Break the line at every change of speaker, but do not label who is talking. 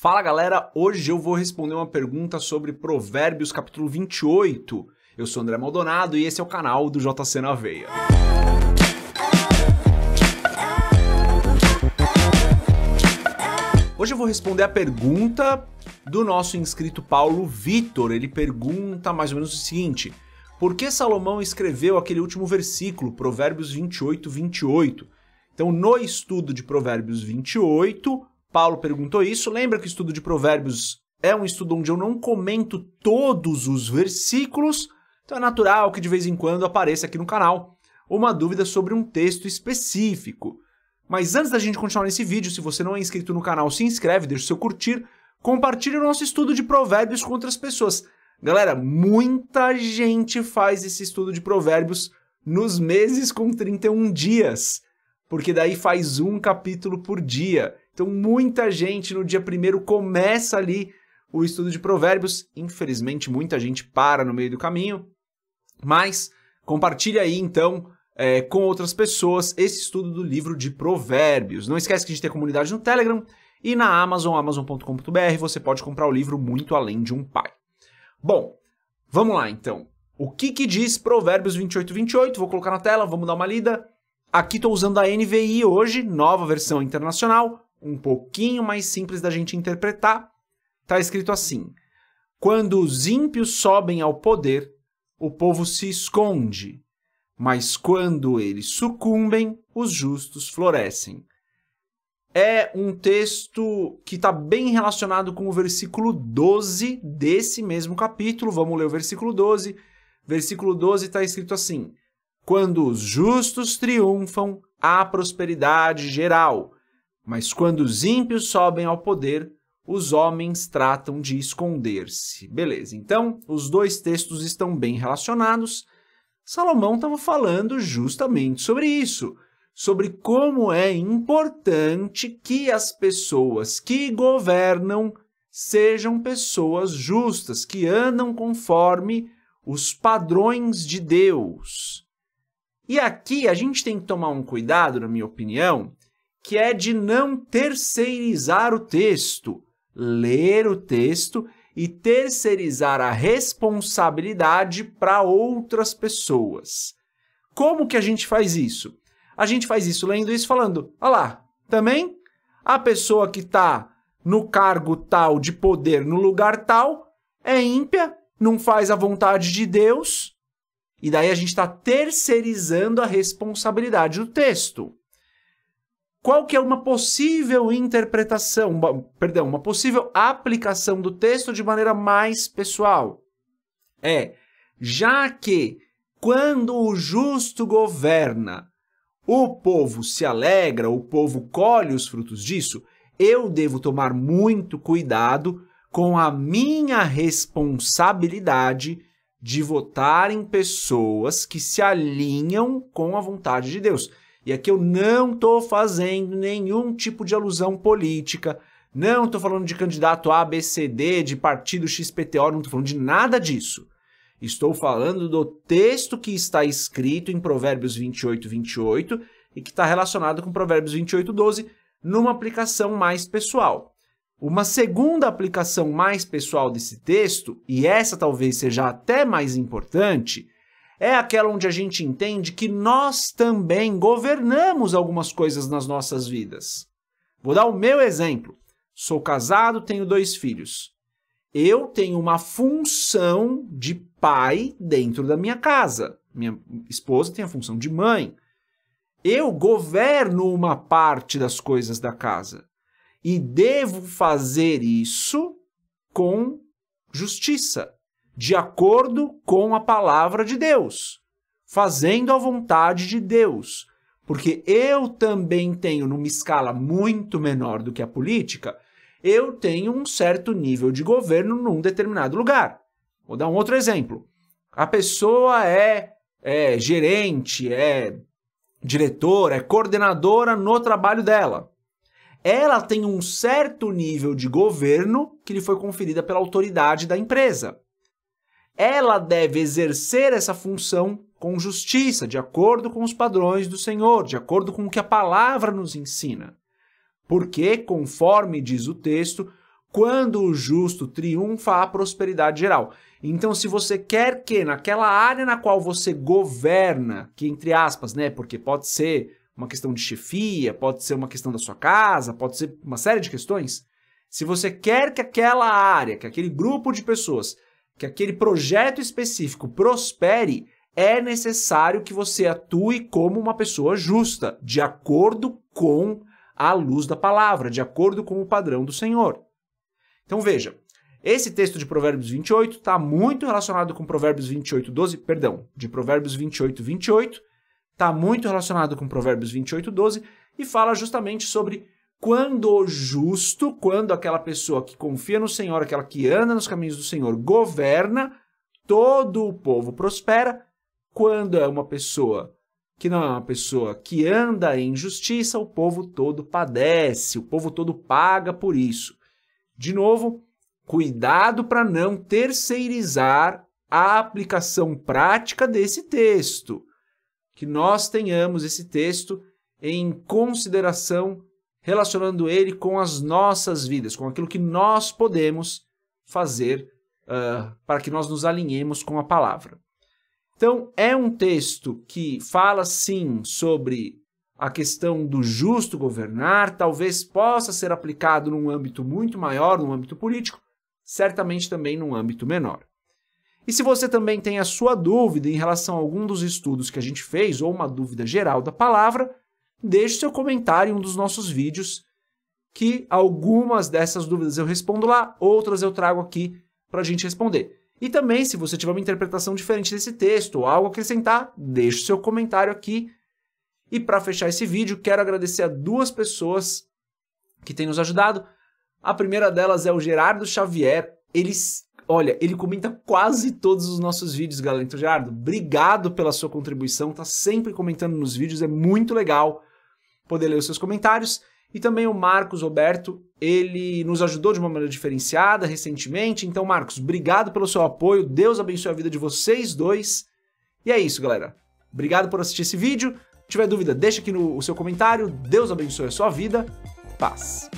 Fala galera, hoje eu vou responder uma pergunta sobre Provérbios capítulo 28. Eu sou André Maldonado e esse é o canal do JC na Veia. Hoje eu vou responder a pergunta do nosso inscrito Paulo Vitor. Ele pergunta mais ou menos o seguinte: Por que Salomão escreveu aquele último versículo, Provérbios 28, 28? Então, no estudo de Provérbios 28, Paulo perguntou isso. Lembra que o estudo de Provérbios é um estudo onde eu não comento todos os versículos, então é natural que de vez em quando apareça aqui no canal uma dúvida sobre um texto específico. Mas antes da gente continuar nesse vídeo, se você não é inscrito no canal, se inscreve, deixa o seu curtir, compartilhe o nosso estudo de provérbios com outras pessoas. Galera, muita gente faz esse estudo de provérbios nos meses com 31 dias, porque daí faz um capítulo por dia. Então, muita gente no dia primeiro começa ali o estudo de provérbios. Infelizmente, muita gente para no meio do caminho, mas compartilha aí então é, com outras pessoas esse estudo do livro de provérbios. Não esquece que a gente tem comunidade no Telegram e na Amazon, amazon.com.br, você pode comprar o livro Muito Além de um Pai. Bom, vamos lá então. O que, que diz Provérbios 28, 28? Vou colocar na tela, vamos dar uma lida. Aqui estou usando a NVI hoje, nova versão internacional um pouquinho mais simples da gente interpretar. Está escrito assim: Quando os ímpios sobem ao poder, o povo se esconde, mas quando eles sucumbem, os justos florescem. É um texto que está bem relacionado com o versículo 12 desse mesmo capítulo. Vamos ler o versículo 12. Versículo 12 está escrito assim: Quando os justos triunfam, há prosperidade geral. Mas quando os ímpios sobem ao poder, os homens tratam de esconder-se. Beleza, então os dois textos estão bem relacionados. Salomão estava falando justamente sobre isso, sobre como é importante que as pessoas que governam sejam pessoas justas, que andam conforme os padrões de Deus. E aqui a gente tem que tomar um cuidado, na minha opinião, que é de não terceirizar o texto, ler o texto e terceirizar a responsabilidade para outras pessoas. Como que a gente faz isso? A gente faz isso lendo isso falando, olha lá, também a pessoa que está no cargo tal, de poder no lugar tal, é ímpia, não faz a vontade de Deus, e daí a gente está terceirizando a responsabilidade do texto qual que é uma possível interpretação, uma, perdão, uma possível aplicação do texto de maneira mais pessoal. É, já que quando o justo governa, o povo se alegra, o povo colhe os frutos disso, eu devo tomar muito cuidado com a minha responsabilidade de votar em pessoas que se alinham com a vontade de Deus. E aqui eu não estou fazendo nenhum tipo de alusão política, não estou falando de candidato A, B, C, D, de partido XPTO, não estou falando de nada disso. Estou falando do texto que está escrito em Provérbios 28, 28 e que está relacionado com Provérbios 28, 12, numa aplicação mais pessoal. Uma segunda aplicação mais pessoal desse texto, e essa talvez seja até mais importante, é aquela onde a gente entende que nós também governamos algumas coisas nas nossas vidas. Vou dar o meu exemplo. Sou casado, tenho dois filhos. Eu tenho uma função de pai dentro da minha casa. Minha esposa tem a função de mãe. Eu governo uma parte das coisas da casa e devo fazer isso com justiça de acordo com a palavra de Deus, fazendo a vontade de Deus. Porque eu também tenho, numa escala muito menor do que a política, eu tenho um certo nível de governo num determinado lugar. Vou dar um outro exemplo. A pessoa é, é gerente, é diretora, é coordenadora no trabalho dela. Ela tem um certo nível de governo que lhe foi conferida pela autoridade da empresa ela deve exercer essa função com justiça, de acordo com os padrões do Senhor, de acordo com o que a palavra nos ensina. Porque, conforme diz o texto, quando o justo triunfa, a prosperidade geral. Então, se você quer que naquela área na qual você governa, que entre aspas, né, porque pode ser uma questão de chefia, pode ser uma questão da sua casa, pode ser uma série de questões. Se você quer que aquela área, que aquele grupo de pessoas que aquele projeto específico prospere, é necessário que você atue como uma pessoa justa, de acordo com a luz da palavra, de acordo com o padrão do Senhor. Então veja, esse texto de Provérbios 28 está muito relacionado com Provérbios 28, 12, perdão, de Provérbios 28, 28, está muito relacionado com Provérbios 28, 12 e fala justamente sobre quando o justo, quando aquela pessoa que confia no Senhor, aquela que anda nos caminhos do Senhor, governa, todo o povo prospera. Quando é uma pessoa que não é uma pessoa que anda em justiça, o povo todo padece, o povo todo paga por isso. De novo, cuidado para não terceirizar a aplicação prática desse texto. Que nós tenhamos esse texto em consideração relacionando ele com as nossas vidas, com aquilo que nós podemos fazer uh, para que nós nos alinhemos com a palavra. Então, é um texto que fala sim sobre a questão do justo governar, talvez possa ser aplicado num âmbito muito maior, num âmbito político, certamente também num âmbito menor. E se você também tem a sua dúvida em relação a algum dos estudos que a gente fez, ou uma dúvida geral da palavra, deixe seu comentário em um dos nossos vídeos, que algumas dessas dúvidas eu respondo lá, outras eu trago aqui para a gente responder. E também, se você tiver uma interpretação diferente desse texto ou algo a acrescentar, deixe seu comentário aqui. E para fechar esse vídeo, quero agradecer a duas pessoas que têm nos ajudado. A primeira delas é o Gerardo Xavier. Ele, olha, ele comenta quase todos os nossos vídeos, galera. Então, Gerardo, obrigado pela sua contribuição. Tá sempre comentando nos vídeos, é muito legal poder ler os seus comentários. E também o Marcos Roberto, ele nos ajudou de uma maneira diferenciada recentemente. Então, Marcos, obrigado pelo seu apoio. Deus abençoe a vida de vocês dois. E é isso, galera. Obrigado por assistir esse vídeo. Se tiver dúvida, deixa aqui no o seu comentário. Deus abençoe a sua vida. Paz.